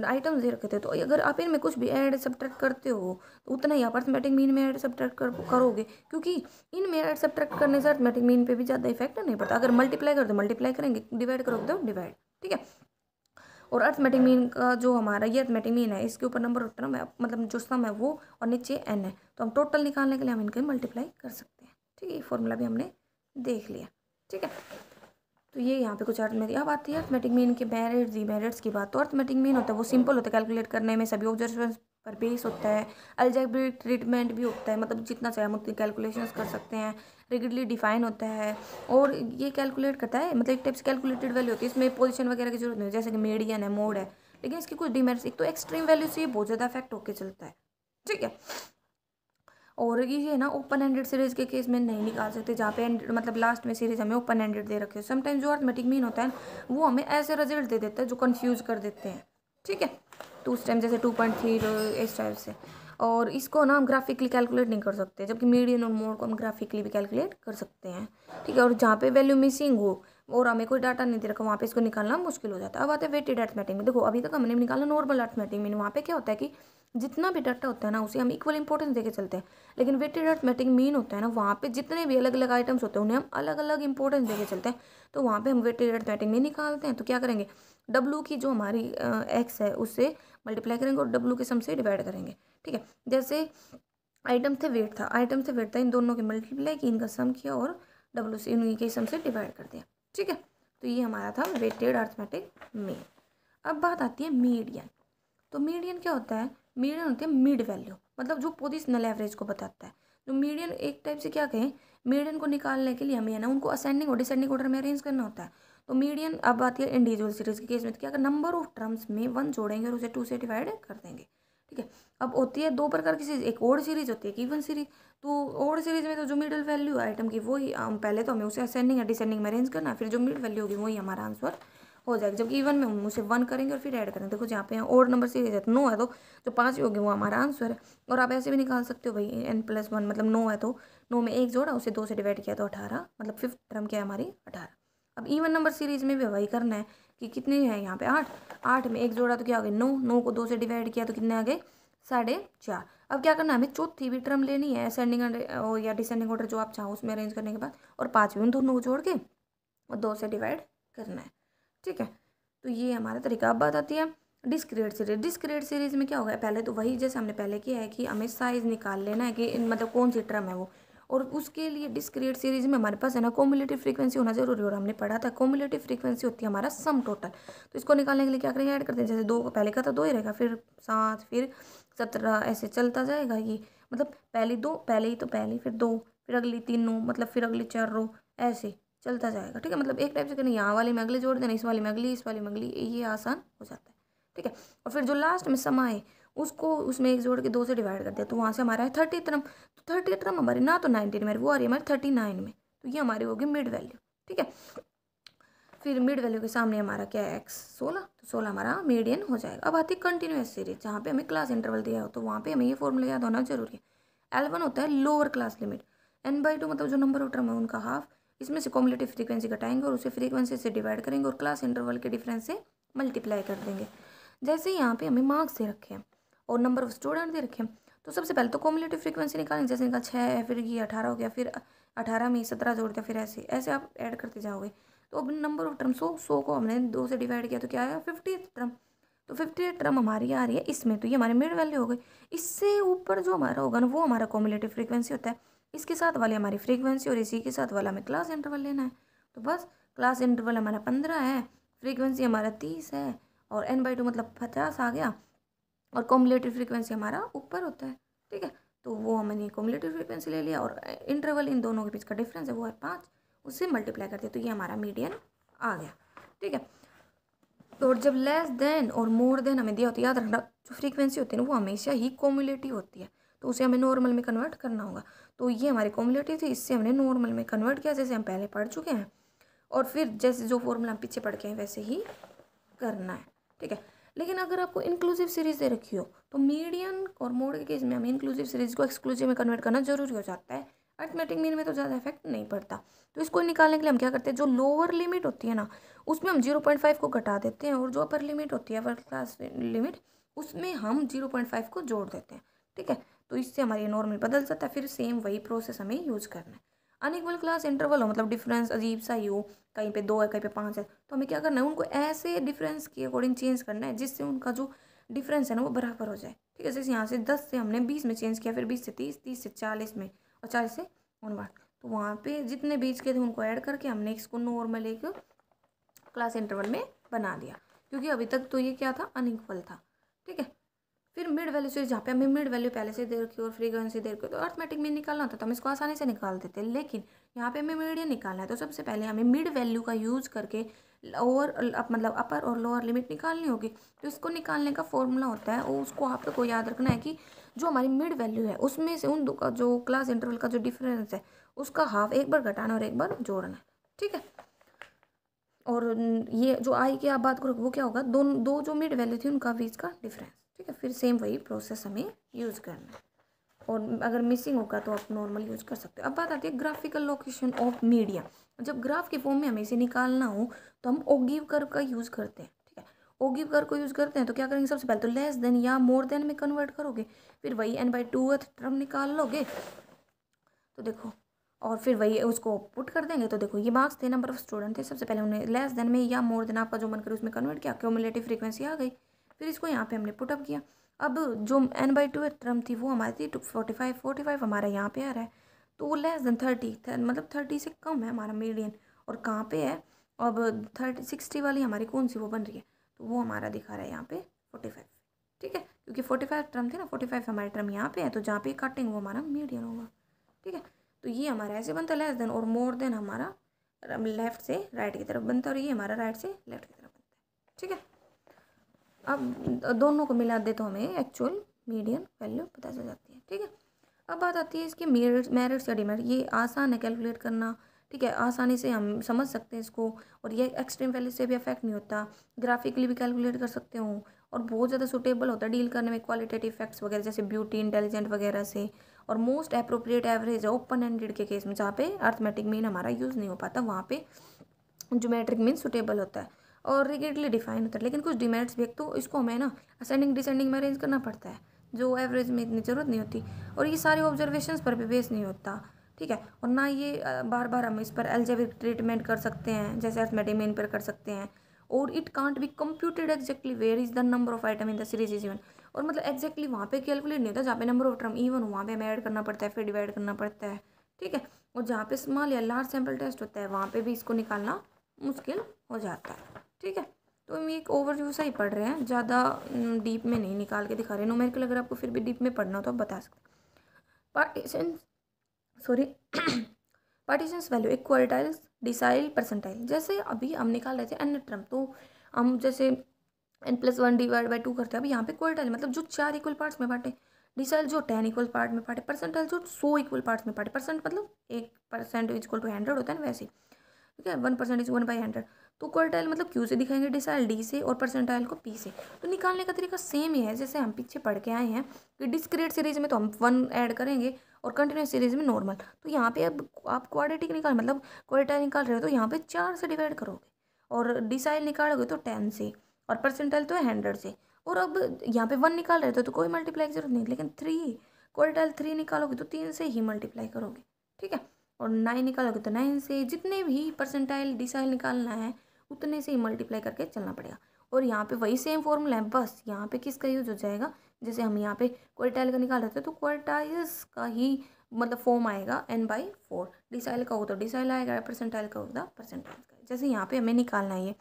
आइटम्स दे रखे थे तो अगर आप इनमें कुछ भी ऐड सब्ट्रैक्ट करते हो तो उतना ही आप अर्थमेटिक मीन में ऐड सब्ट्रैक्ट कर करोगे क्योंकि इनमें ऐड सब्ट्रैक्ट करने से अर्थमेटिक मीन पर भी ज़्यादा इफेक्ट नहीं पड़ता अगर मल्टीप्लाई कर दो मल्टीप्लाई करेंगे डिवाइड करोगे तो डिवाइड ठीक है और अर्थमेटिक मीन का जो हमारा ये अर्थमेटिक मीन है इसके ऊपर नंबर और टर्म है मतलब जो सम है वो और नीचे एन है तो हम टोटल निकालने के लिए हम इनके मल्टीप्लाई कर सकते हैं ठीक है ये फॉर्मूला भी हमने देख लिया ठीक है तो ये यहाँ पे कुछ अर्थमेटिक अब आती है अर्थमेटिक मीन के मेरिट दी मेरिट्स की बात तो अर्थमेटिक मीन होता है वो सिंपल होता है कैलकुलेट करने में सभी ऑब्जर्वेशन पर बेस होता है अलजेब्रिक ट्रीटमेंट भी होता है मतलब जितना चाहे हम उतनी कैलकुलेशंस कर सकते हैं रिगिडली डिफाइन होता है और ये कैलकुलेट करता है मतलब एक टाइप से कैलकुलेटेड वैल्यू होती है इसमें पोजिशन वगैरह की जरूरत नहीं जैसे कि मेडियन है मोड है लेकिन इसकी कुछ डिमेरिट्स एक तो एक्सट्रीम वैल्यू से बहुत ज़्यादा अफेक्ट होकर चलता है ठीक है और ये है ना ओपन एंडेड सीरीज के केस में नहीं निकाल सकते जहाँ पे एंड मतलब लास्ट में सीरीज हमें ओपन एंडेड दे रखे हो समटाइम्स जो आर्थमेटिक मीन होता है वो हमें ऐसे रिजल्ट दे देता है जो कन्फ्यूज कर देते हैं ठीक है तो उस टाइम जैसे टू पॉइंट थ्री इस टाइप से और इसको ना हम ग्राफिकली कैलकुलेट नहीं कर सकते जबकि मीडियन और मोड को हम ग्राफिकली भी कैलकुलेट कर सकते हैं ठीक है और जहाँ पे वैल्यू मिसिंग हो और हमें कोई डाटा नहीं दे रखा वहाँ पे इसको निकालना मुश्किल हो जाता है अब आते हैं वेटेड अर्थमेटिक में देखो अभी तक हमने निकाला नॉर्मल अर्थमेटिक मीन वहाँ पर क्या होता है कि जितना भी डाटा होता है ना उसे हम इक्वल इंपॉर्टेंस देकर चलते हैं लेकिन वेटेड अर्थमेटिक मीन होता है ना वहाँ पे जितने भी अलग अलग आइटम्स होते हैं उन्हें हम अलग अलग इंपॉर्टेंस देकर चलते हैं तो वहाँ पर हम वेटेड अर्थमेटिक में निकालते हैं तो क्या करेंगे डब्लू की जो हमारी एक्स है उससे मल्टीप्लाई करेंगे और डब्लू के सम से डिवाइड करेंगे ठीक है जैसे आइटम थे वेट था आइटम से वेट था इन दोनों के मल्टीप्लाई की इनका सम किया और डब्लू से इन्हीं के सम से डिवाइड कर दिया ठीक है तो ये हमारा था वेटेड अर्थमेटिक मेन अब बात आती है मीडियन तो मीडियन क्या होता है मीडियन होती है मिड वैल्यू मतलब जो पोजिशनल एवरेज को बताता है जो तो मीडियन एक टाइप से क्या कहें मीडियन को निकालने के लिए हमें ना उनको असेंडिंग और डिसेंडिंग ऑर्डर में अरेंज करना होता है तो मीडियन अब आती है इंडिविजुअल सीरीज के केस में तो क्या नंबर ऑफ टर्म्स में वन जोड़ेंगे और उसे टू से डिवाइड कर देंगे ठीक है अब होती है दो प्रकार की सीरीज एक ओड सीरीज होती है इवन सीरीज तो ओड सीरीज में तो जो मिडिल वैल्यू आइटम की वही पहले तो हमें उसे असेंडिंग या डिसेंडिंग में अरेंज करना फिर जो मिडिल वैल्यू होगी वही हमारा आंसर हो जाएगा जबकि इवन में हम उसे वन करेंगे और फिर ऐड करेंगे देखो जहाँ पे ओड नंबर सीरीज है तो नो है तो जो पाँच होगी वो हमारा आंसर है और आप ऐसे भी निकाल सकते हो भाई एन प्लस वन मतलब नो है तो नो में एक जोड़ा उसे दो से डिवाइड किया तो अठारह मतलब फिफ्थ टर्म क्या है हमारी अठारह अब इवन नंबर सीरीज में भी वही करना है कि कितने हैं यहाँ पे आठ आठ में एक जोड़ा तो क्या हो गया नौ नौ को दो से डिवाइड किया तो कितने आ गए साढ़े चार अब क्या करना है हमें चौथी भी टर्म लेनी है असेंडिंग या डिसेंडिंग ऑर्डर जो आप चाहो उसमें अरेंज करने के बाद और पाँचवीं उन दोनों को जोड़ के और दो से डिवाइड करना है ठीक है तो ये हमारा तरीका अब बात आती है डिस्क्रीट सीरीज डिस्क्रीट सीरीज में क्या होगा पहले तो वही जैसे हमने पहले किया है कि हमें साइज़ निकाल लेना है कि मतलब कौन सी टर्म है वो और उसके लिए डिस्क्रिएट सीरीज में हमारे पास है ना कॉम्युलेटिव फ्रीक्वेंसी होना जरूरी और हमने पढ़ा था कॉम्युलेटिव फ्रीक्वेंसी होती है हमारा सम टोटल तो इसको निकालने के लिए क्या करेंगे ऐड करते हैं जैसे दो पहले का तो दो ही रहेगा फिर सात फिर सत्रह ऐसे चलता जाएगा ये मतलब पहले दो पहले ही तो पहले फिर दो फिर अगली तीन मतलब फिर अगली चार रो ऐसे चलता जाएगा ठीक है मतलब एक टाइप से करना यहाँ वाले में अगले जोड़ देना इस वाले में अगली इस वाले में अगली ये आसान हो जाता है ठीक है और फिर जो लास्ट में समाए उसको उसमें एक जोड़ के दो से डिवाइड कर दिया तो वहाँ से हमारा है थर्टी त्रम तो थर्टी त्रम हमारे ना तो नाइनटीन में वो आ रही है हमारे थर्टी नाइन में तो ये हमारी होगी मिड वैल्यू ठीक है फिर मिड वैल्यू के सामने हमारा क्या है एक्स सोलह तो सोलह हमारा मीडियन हो जाएगा अब आती है कंटिन्यूस सीरीज जहाँ पे हमें क्लास इंटरवल दिया हो तो वहाँ पे हमें ये फॉर्मूला याद होना जरूरी है एल वन होता है lower class limit N by two मतलब जो नंबर ऑफ टर्म है उनका हाफ इसमें से कॉम्युलेटिव फ्रीक्वेंसी घटाएंगे और उसे फ्रीक्वेंसी से डिवाइड करेंगे और क्लास इंटरवल के डिफरेंस से मल्टीप्लाई कर देंगे जैसे यहाँ पे हमें मार्क्स दे रखे हैं और नंबर ऑफ स्टूडेंट दे रखे तो सबसे पहले तो कॉम्युलेटिव फ्रीक्वेंसी निकालेंगे जैसे निकाल छः है फिर ये अठारह हो गया फिर अठारह में सत्रह जोड़ दिया फिर ऐसे ऐसे आप ऐड करते जाओगे तो अब नंबर ऑफ टर्म सौ सौ को हमने दो से डिवाइड किया तो क्या आया फिफ्टी टर्म तो फिफ्टी टर्म हमारी आ रही है इसमें तो ये हमारे मिड वैल्यू हो गई इससे ऊपर जो हमारा होगा ना वो हमारा कॉम्युलेटिव फ्रीक्वेंसी होता है इसके साथ वाली हमारी फ्रीक्वेंसी और इसी के साथ वाला हमें क्लास इंटरवल लेना है तो बस क्लास इंटरवल हमारा पंद्रह है फ्रीक्वेंसी हमारा तीस है और एन बाई टू मतलब पचास आ गया और कॉम्युलेटिव फ्रीक्वेंसी हमारा ऊपर होता है ठीक है तो वो हमने कॉम्युलेटिव फ्रीक्वेंसी ले लिया और इंटरवल इन दोनों के बीच का डिफरेंस है वो है पाँच उससे मल्टीप्लाई करते तो ये हमारा मीडियन आ गया ठीक है तो और जब लेस देन और मोर देन हमें दिया होता है याद रखना जो फ्रीक्वेंसी होती है ना वो हमेशा ही कॉम्युलेटिव होती है तो उसे हमें नॉर्मल में कन्वर्ट करना होगा तो ये हमारे कॉम्युलेटिव थी इससे हमने नॉर्मल में कन्वर्ट किया जैसे हम पहले पढ़ चुके हैं और फिर जैसे जो फॉर्मूला हम पीछे पढ़ के हैं वैसे ही करना है ठीक है लेकिन अगर आपको इंक्लूसिव सीरीज़ दे रखी हो तो मीडियन और मोड के केस में हमें इंक्लूसिव सीरीज़ को एक्सक्लूसिव में कन्वर्ट करना जरूरी हो जाता है अर्थमेटिक मीन में तो ज़्यादा इफेक्ट नहीं पड़ता तो इसको निकालने के लिए हम क्या करते हैं जो लोअर लिमिट होती है ना उसमें हम जीरो पॉइंट फाइव को घटा देते हैं और जो अपर लिमिट होती है अपर क्लास लिमिट उसमें हम जीरो पॉइंट फाइव को जोड़ देते हैं ठीक है तो इससे हमारी नॉर्मल बदल जाता है फिर सेम वही प्रोसेस हमें यूज़ करना है अनइक्वल क्लास इंटरवल हो मतलब डिफरेंस अजीब सा ही हो कहीं पे दो है कहीं पे पाँच है तो हमें क्या करना है उनको ऐसे डिफरेंस के अकॉर्डिंग चेंज करना है जिससे उनका जो डिफरेंस है ना वो बराबर हो जाए ठीक है जैसे यहाँ से दस से हमने बीस में चेंज किया फिर बीस से तीस तीस से चालीस में और चालीस से उनवाट तो वहाँ पर जितने बीच के थे उनको ऐड करके हमने इसको नॉर्मल एक क्लास इंटरवल में बना दिया क्योंकि अभी तक तो ये क्या था अनइक्वल था ठीक है फिर मिड वैल्यू से जहाँ पे हमें मिड वैल्यू पहले से दे रखी और फ्रीक्वेंसी देर हो तो अर्थमेटिक में निकालना होता तो हम इसको आसानी से निकाल देते लेकिन यहाँ पे हमें मीडियम निकालना है तो सबसे पहले हमें मिड वैल्यू का यूज़ करके लोअर अप, मतलब अपर और लोअर लिमिट निकालनी होगी तो इसको निकालने का फॉर्मूला होता है और उसको आप को याद रखना है कि जो हमारी मिड वैल्यू है उसमें से उन दो का जो क्लास इंटरवल का जो डिफरेंस है उसका हाफ एक बार घटाना और एक बार जोड़ना है ठीक है और ये जो आई की आप बात करो वो क्या होगा दो दो जो मिड वैल्यू थी उनका बीच का डिफरेंस ठीक है फिर सेम वही प्रोसेस हमें यूज़ करना है और अगर मिसिंग होगा तो आप नॉर्मल यूज कर सकते हो अब बात आती है ग्राफिकल लोकेशन ऑफ मीडिया जब ग्राफ के फॉर्म में हमें इसे निकालना हो तो हम ओगिव कर का यूज़ करते हैं ठीक है ओगिव कर को यूज़ करते हैं तो क्या करेंगे सबसे पहले तो लेस देन या मोर देन में कन्वर्ट करोगे फिर वही एन बाई टू अर्थ टर्म निकाल लोगे तो देखो और फिर वही उसको पुट कर देंगे तो देखो ये मार्क्स थे नंबर ऑफ स्टूडेंट थे सबसे पहले उन्हें लेस देन में या मोर देन आपका जो मन करे उसमें कन्वर्ट किया क्यूमुलेटिव फ्रीक्वेंसी आ गई फिर इसको यहाँ पे हमने पुटअप किया अब जो एन बाई टू टर्म थी वो हमारी थी फोर्टी फाइव फोर्टी फाइव हमारा यहाँ पे आ रहा है तो वो लेस देन थर्टी मतलब थर्टी से कम है हमारा मीडियन और कहाँ पे है अब थर्टी सिक्सटी वाली हमारी कौन सी वो बन रही है तो वो हमारा दिखा रहा है यहाँ पे फोर्टी फाइव ठीक है क्योंकि फोर्टी फाइव टर्म थे ना फोर्टी फाइव हमारे टर्म यहाँ पे है तो जहाँ पे कटिंग वो हमारा मीडियन होगा ठीक है तो ये हमारा ऐसे बनता है लेस देन और मोर देन हमारा लेफ्ट um, से राइट की तरफ बनता है और ये हमारा राइट से लेफ्ट की तरफ बनता है ठीक है अब दोनों को मिला दे तो हमें एक्चुअल मीडियम वैल्यू पता चल जाती है ठीक है अब बात आती है इसके मेरिट्स मेरिट्स या डिमेरिट ये आसान है कैलकुलेट करना ठीक है आसानी से हम समझ सकते हैं इसको और ये एक्सट्रीम वैल्यू से भी अफेक्ट नहीं होता ग्राफिकली भी कैलकुलेट कर सकते हो और बहुत ज़्यादा सुटेबल होता है डील करने में क्वालिटेटिव इफेक्ट्स वगैरह जैसे ब्यूटी इंटेलिजेंट वगैरह से और मोस्ट अप्रोप्रिएट एवरेज है ओपन एंडेड के केस में जहाँ पे अर्थमेटिक मीन हमारा यूज़ नहीं हो पाता वहाँ पे जोमेट्रिक मीन सुटेबल होता है और रिगेटली डिफाइन होता है लेकिन कुछ डिमेरिट्स भी एक तो इसको हमें ना असेंडिंग डिसेंडिंग में अरेंज करना पड़ता है जो एवरेज में इतनी ज़रूरत नहीं होती और ये सारे ऑब्जर्वेशन पर भी बेस नहीं होता ठीक है और ना ये बार बार हम इस पर एल्जेबिक ट्रीटमेंट कर सकते हैं जैसे अर्थमेटिक में पर कर सकते हैं और it can't be computed exactly where is the number of item in the series is even और मतलब exactly वहाँ पे कैलकुलेट नहीं होता जहाँ पे नंबर ऑफ टर्म इवन वहाँ पे हमें ऐड करना पड़ता है फिर डिवाइड करना पड़ता है ठीक है और जहाँ पे स्मॉल या लार्ज सैम्पल टेस्ट होता है वहाँ पे भी इसको निकालना मुश्किल हो जाता है ठीक है तो हम एक ओवरव्यू सा ही पढ़ रहे हैं ज़्यादा डीप में नहीं निकाल के दिखा रहे नोमेरिकल अगर आपको फिर भी डीप में पढ़ना हो तो आप बता सकते पार्टीशन सॉरी पार्टीशन वैल्यू एक क्वार्टाइल्स डिसाइल परसेंटाइल जैसे अभी हम निकाल रहे थे एन ट्रम तो हम जैसे N plus one divide by two करते हैं अब यहाँ पे क्वार्टाइल मतलब जो चार इक्वल पार्ट्स में बांटे डिसाइल जो टेन इक्वल पार्ट में पार्टे परसेंटाइल जो सौ इक्वल पार्ट्स में पार्टे परसेंट मतलब एक परसेंट इक्वल टू हंड्रेड होता है ना वैसे ठीक है one percent is one by hundred तो क्वार्टाइल मतलब क्यू से दिखाएंगे डिसाइल डी से और परसेंटाइल को पी से तो निकालने का तरीका सेम ही है जैसे हम पीछे पढ़ के आए हैं कि डिस्क्रीट सीरीज में तो हम वन ऐड करेंगे और कंटिन्यूस सीरीज में नॉर्मल तो यहाँ पे अब आप क्वाड्रेटिक निकाल मतलब क्वार्टाइल निकाल रहे हो तो यहाँ पे चार से डिवाइड करोगे और डिसाइल निकालोगे तो टेन से और परसेंटाइल तो हंड्रेड से और अब यहाँ पे वन निकाल रहे थे तो कोई मल्टीप्लाई की जरूरत नहीं लेकिन थ्री क्वार्टाइल थ्री निकालोगे तो तीन से ही मल्टीप्लाई करोगे ठीक है और नाइन निकालोगे तो नाइन से जितने भी परसेंटाइल डिसाइल निकालना है उतने से ही मल्टीप्लाई करके चलना पड़ेगा और यहाँ पे वही सेम फॉर्मूला है बस यहाँ पे किसका यूज हो जाएगा जैसे हम यहाँ पे क्वार्टाइल का निकाल रहे थे तो क्वार्टाइल्स का ही मतलब फॉर्म आएगा एन बाई फोर डिसाइल का हो तो डिसाइल आएगा परसेंटाइल का होगा परसेंटाइल तो तो का जैसे यहाँ पे हमें निकालना है ये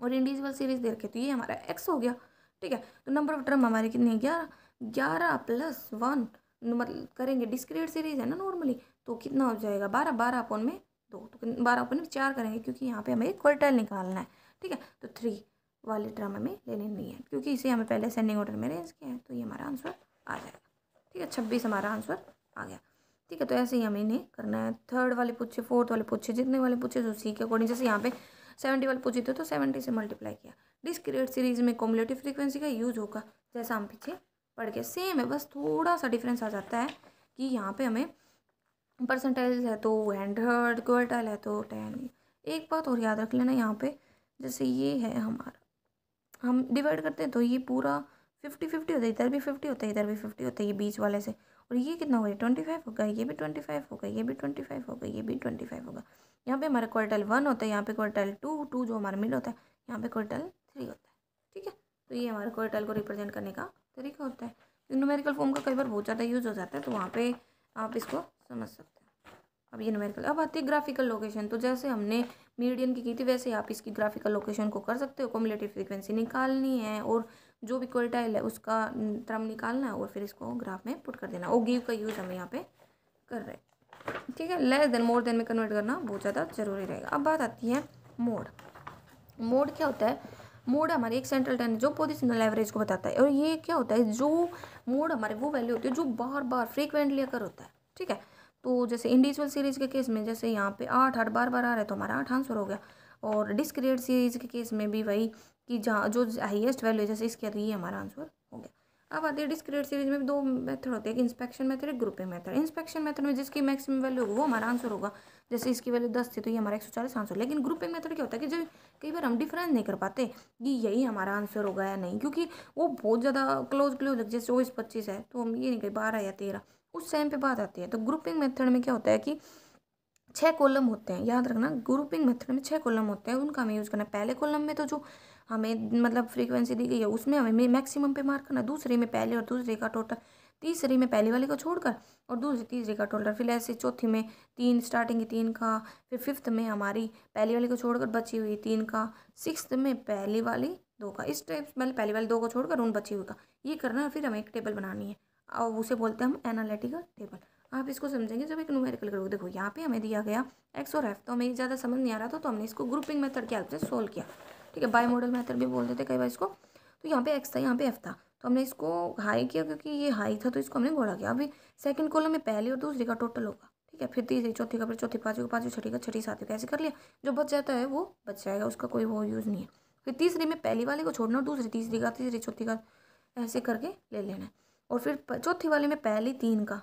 और इंडिविजुअल सीरीज दे रखे तो ये हमारा एक्स हो गया ठीक है तो नंबर ऑफ टर्म हमारे कितने ग्यारह ग्यारह प्लस वन मतलब करेंगे डिस्क्रीट सीरीज है ना नॉर्मली तो कितना हो जाएगा बारह बारह अपॉन में दो तो बारह ऊपर चार करेंगे क्योंकि यहाँ पे हमें क्वार्टल निकालना है ठीक है तो थ्री वाले ड्रम हमें लेने नहीं है क्योंकि इसे हमें पहले सेंडिंग ऑर्डर में अरेंज किया है तो ये हमारा आंसर आ जाएगा ठीक है छब्बीस हमारा आंसर आ गया ठीक है तो ऐसे ही हमें इन्हें करना है थर्ड वाले पूछे फोर्थ वाले पूछे जितने वाले पूछे जो सी के अकॉर्डिंग जैसे यहाँ पे सेवेंटी वाले पूछे थे तो सेवेंटी से मल्टीप्लाई किया डिस्क्रिएट सीरीज में कॉम्युलेटिव फ्रीक्वेंसी का यूज होगा जैसा हम पीछे पढ़ के सेम है बस थोड़ा सा डिफरेंस आ जाता है कि यहाँ पे हमें परसेंटेज है तो हंड्रेड क्वार्टल है तो टेन एक बात और याद रख लेना यहाँ पे जैसे ये है हमारा हम डिवाइड करते हैं तो ये पूरा फिफ्टी फिफ्टी होता है इधर भी फिफ्टी होता है इधर भी फिफ्टी होता है ये बीच वाले से और ये कितना हो गया ट्वेंटी फाइव होगा ये भी ट्वेंटी फाइव होगा ये भी ट्वेंटी फाइव होगा ये भी ट्वेंटी फाइव होगा यहाँ पे हमारा क्वार्टल वन होता है यहाँ पे क्वार्टल टू टू जो हमारा मिड होता है यहाँ पे क्वार्टल थ्री होता है ठीक है तो ये हमारे क्वार्टल को रिप्रेजेंट करने का तरीका होता है न्यूमेरिकल फॉर्म का कई बार बहुत ज़्यादा यूज़ हो जाता है तो वहाँ पर आप इसको समझ सकते हैं अब ये न्यूमेरिकल अब आती है ग्राफिकल लोकेशन तो जैसे हमने मीडियन की की थी वैसे आप इसकी ग्राफिकल लोकेशन को कर सकते हो कॉम्युलेटिव फ्रीक्वेंसी निकालनी है और जो भी क्वालिटाइल है उसका ट्रम निकालना है और फिर इसको ग्राफ में पुट कर देना और गिव का यूज़ हम यहाँ पे कर रहे हैं ठीक है लेस देन मोर देन में कन्वर्ट करना बहुत ज़्यादा जरूरी रहेगा अब बात आती है मोड मोड क्या होता है मोड हमारे एक सेंट्रल टेन जो पोजिशनल एवरेज को बताता है और ये क्या होता है जो मोड हमारे वो वैल्यू होती है जो बार बार फ्रीक्वेंटली अगर होता है ठीक है तो जैसे इंडिविजुअल सीरीज़ के केस में जैसे यहाँ पे आठ आठ बार बार आ रहा है तो हमारा आठ आंसर हो गया और डिस्क्रिएट सीरीज़ के केस में भी वही कि जहाँ जो हाइएस्ट वैल्यू है जैसे इसके ये हमारा आंसर हो गया अब आती है डिस्क्रिएट सीरीज में दो मेथड होते हैं एक इंस्पेक्शन मेथड एक ग्रुपिंग मेथड इंस्पेक्शन मेथड में जिसकी मैक्सिमम वैल्यू होगी वो हमारा आंसर होगा जैसे इसकी वैल्यू दस थी तो ये हमारा एक सौ चालीस आंसर लेकिन ग्रुपिंग मेथड क्या होता है कि जब कई बार हम डिफरेंस नहीं कर पाते कि यही हमारा आंसर होगा या नहीं क्योंकि वो बहुत ज़्यादा क्लोज क्लोज जैसे चौबीस पच्चीस है तो हम ये नहीं कहीं बारह या तेरह उस सेम पे बात आती है तो ग्रुपिंग मेथड में क्या होता है कि छः कॉलम होते हैं याद रखना ग्रुपिंग मेथड में छः कॉलम होते हैं उनका हमें यूज़ करना पहले कॉलम में तो जो हमें मतलब फ्रीक्वेंसी दी गई है उसमें हमें मैक्सिमम पे मार्क करना दूसरे में पहले और दूसरे का टोटल तीसरे में पहले वाले को छोड़कर और दूसरे तीसरे का टोटल फिर ऐसे चौथी में तीन स्टार्टिंग तीन का फिर फिफ्थ में हमारी पहली वाली को छोड़कर बची हुई तीन का सिक्स्थ में पहली वाली दो का इस टाइप मतलब पहली वाली दो को छोड़कर उन बची हुई का ये करना है फिर हमें एक टेबल बनानी है और उसे बोलते हैं हम एनालिटिकल टेबल आप इसको समझेंगे जब एक न्यूमेरिकल करोगे देखो यहाँ पे हमें दिया गया एक्स और एफ तो हमें ज़्यादा समझ नहीं आ रहा था तो हमने इसको ग्रुपिंग मेथड के हेल्प से सोल्व किया ठीक है बाई मॉडल मेथड भी बोलते थे कई बार इसको तो यहाँ पे एक्स था यहाँ पे एफ था तो हमने इसको हाई किया क्योंकि ये हाई था तो इसको हमने घोड़ा किया अभी सेकंड कॉलम में पहली और दूसरी का टोटल होगा ठीक है फिर तीसरी चौथी का फिर चौथी पाँचवीं का पाँचवीं छठी का छठी सातवीं का ऐसे कर लिया जो बच जाता है वो बच जाएगा उसका कोई वो यूज़ नहीं है फिर तीसरी में पहली वाले को छोड़ना और दूसरी तीसरी का तीसरी चौथी का ऐसे करके ले लेना है और फिर चौथी वाली में पहली तीन का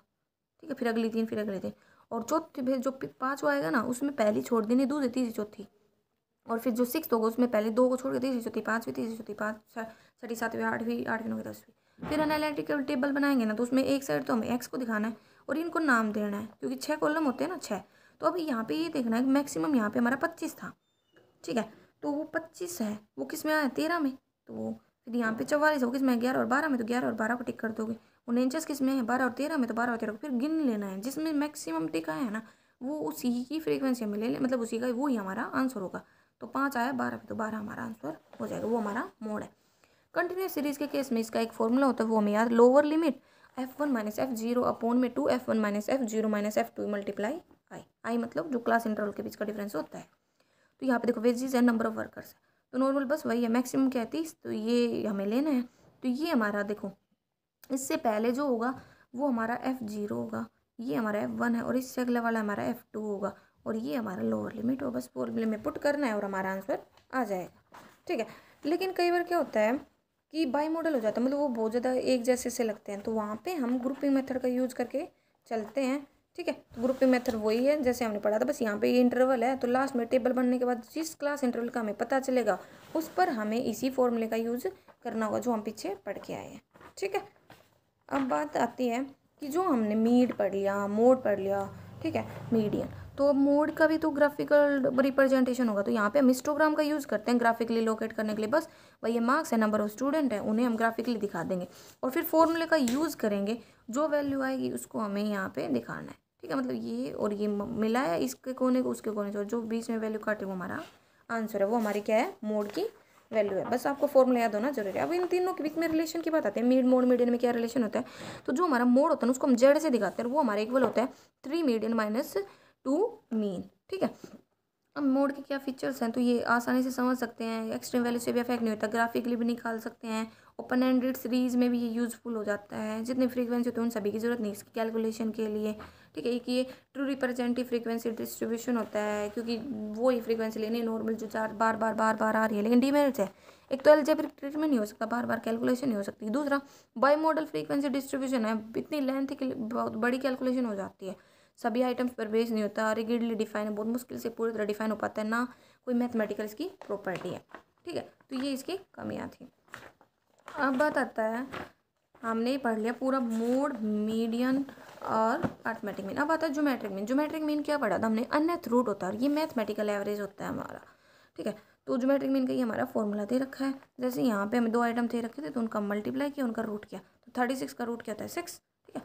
ठीक है फिर अगली तीन फिर अगले तीन और चौथी फिर जो पाँचवा आएगा ना उसमें पहली छोड़ देनी दूसरी तीसरी चौथी और फिर जो सिक्स होगा उसमें पहले दो को छोड़ के तीसरी चौथी पाँचवीं तीसरी चौथी पाँच छठी सातवीं आठवीं आठवीं नौवीं दसवीं फिर एनालिटिकल टेबल बनाएंगे ना तो उसमें एक साइड तो हमें एक्स को दिखाना है और इनको नाम देना है क्योंकि छः कॉलम होते हैं ना छः तो अभी यहाँ पे ये देखना है कि मैक्सिमम यहाँ पे हमारा पच्चीस था ठीक है तो वो पच्चीस है वो किस में आया तेरह में तो वो फिर यहाँ पे चौवालीस होगी में ग्यारह और बारह में तो ग्यारह और बारह को टिक कर दोगे उनचास किस में है बारह और तेरह में तो बारह और तेरह को फिर गिन लेना है जिसमें मैक्सिमम टिक आया है ना वो उसी की फ्रीक्वेंसी में ले लें मतलब उसी का वो ही हमारा आंसर होगा तो पाँच आया बारह पे तो बारह हमारा आंसर हो जाएगा वो हमारा मोड है कंटिन्यूस सीरीज के केस में इसका एक फॉर्मूला होता है वो हमें याद lower limit F one minus F zero upon में two F one minus F zero minus F two multiply I I मतलब जो क्लास इंटरवल के बीच का डिफरेंस होता है तो यहाँ पे देखो वेजीज है नंबर ऑफ वर्कर्स है तो नॉर्मल बस वही है मैक्सिमम क्या है तीस तो ये हमें लेना है तो ये हमारा देखो इससे पहले जो होगा वो हमारा एफ़ जीरो होगा ये हमारा एफ़ वन है और इससे अगला वाला हमारा एफ़ टू होगा और ये हमारा लोअर लिमिट होगा बस फॉर्मूले में पुट करना है और हमारा आंसर आ जाएगा ठीक है लेकिन कई बार क्या होता है कि बाई मॉडल हो जाता है मतलब वो बहुत ज़्यादा एक जैसे से लगते हैं तो वहाँ पर हम ग्रुपिंग मेथड का यूज़ करके चलते हैं ठीक है तो ग्रुपिंग मेथड वही है जैसे हमने पढ़ा था बस यहाँ पे ये इंटरवल है तो लास्ट में टेबल बनने के बाद जिस क्लास इंटरवल का हमें पता चलेगा उस पर हमें इसी फॉर्मूले का यूज़ करना होगा जो हम पीछे पढ़ के आए हैं ठीक है अब बात आती है कि जो हमने मीड पढ़ लिया मोड पढ़ लिया ठीक है मीडियन तो मोड का भी तो ग्राफिकल रिप्रेजेंटेशन होगा तो यहाँ पे हम हिस्टोग्राम का यूज़ करते हैं ग्राफिकली लोकेट करने के लिए बस भाई ये मार्क्स है नंबर ऑफ स्टूडेंट है उन्हें हम ग्राफिकली दिखा देंगे और फिर फॉर्मूले का यूज़ करेंगे जो वैल्यू आएगी उसको हमें यहाँ पे दिखाना है ठीक है मतलब ये और ये मिलाया इसके कोने को उसके कोने से और जो बीच में वैल्यू काटे वो हमारा आंसर है वो हमारी क्या है मोड की वैल्यू है बस आपको फॉर्मूला याद होना जरूरी है अब इन तीनों के बीच में रिलेशन की बात आती है मीड मोड मीडियन में क्या रिलेशन होता है तो जो हमारा मोड होता है ना उसको हम जेड से दिखाते हैं वो हमारा इक्वल होता है three median minus two mean ठीक है अब मोड के क्या फीचर्स हैं तो ये आसानी से समझ सकते हैं एक्सट्रीम वैल्यू से भी अफेक्ट नहीं होता ग्राफिकली भी निकाल सकते हैं ओपन एंडेड सीरीज में भी ये यूज़फुल हो जाता है जितनी फ्रीक्वेंसी होती है उन सभी की ज़रूरत नहीं इसकी कैलकुलेशन के लिए ठीक है एक ये ट्रू रिप्रेजेंटिव फ्रीक्वेंसी डिस्ट्रीब्यूशन होता है क्योंकि वो ही फ्रीक्वेंसी लेनी है नॉर्मल जो चार बार बार बार बार आ रही है लेकिन डीमेरिट्स है एक तो एलजेब्रिक ट्रीटमेंट नहीं हो सकता बार बार कैलकुलेशन नहीं हो सकती दूसरा बाई मॉडल फ्रीक्वेंसी डिस्ट्रीब्यूशन है इतनी लेंथ की बहुत बड़ी कैलकुलेशन हो जाती है सभी आइटम्स पर बेस नहीं होता रिगिडली डिफाइन बहुत मुश्किल से पूरी तरह डिफाइन हो पाता है ना कोई मैथमेटिकल इसकी प्रॉपर्टी है ठीक है तो ये इसकी कमियाँ थी अब बात आता है हमने पढ़ लिया पूरा मोड मीडियन और अर्थमेटिक मीन अब आता है जोमेट्रिक मीन जोमेट्रिक मीन क्या पढ़ा था हमने अन्यथ रूट होता है और ये मैथमेटिकल एवरेज होता है हमारा ठीक है तो जोमेट्रिक मीन का ये हमारा फॉर्मूला दे रखा है जैसे यहाँ पे हमें दो आइटम दे रखे थे तो उनका मल्टीप्लाई किया उनका रूट किया तो थर्टी सिक्स का रूट क्या होता है सिक्स ठीक है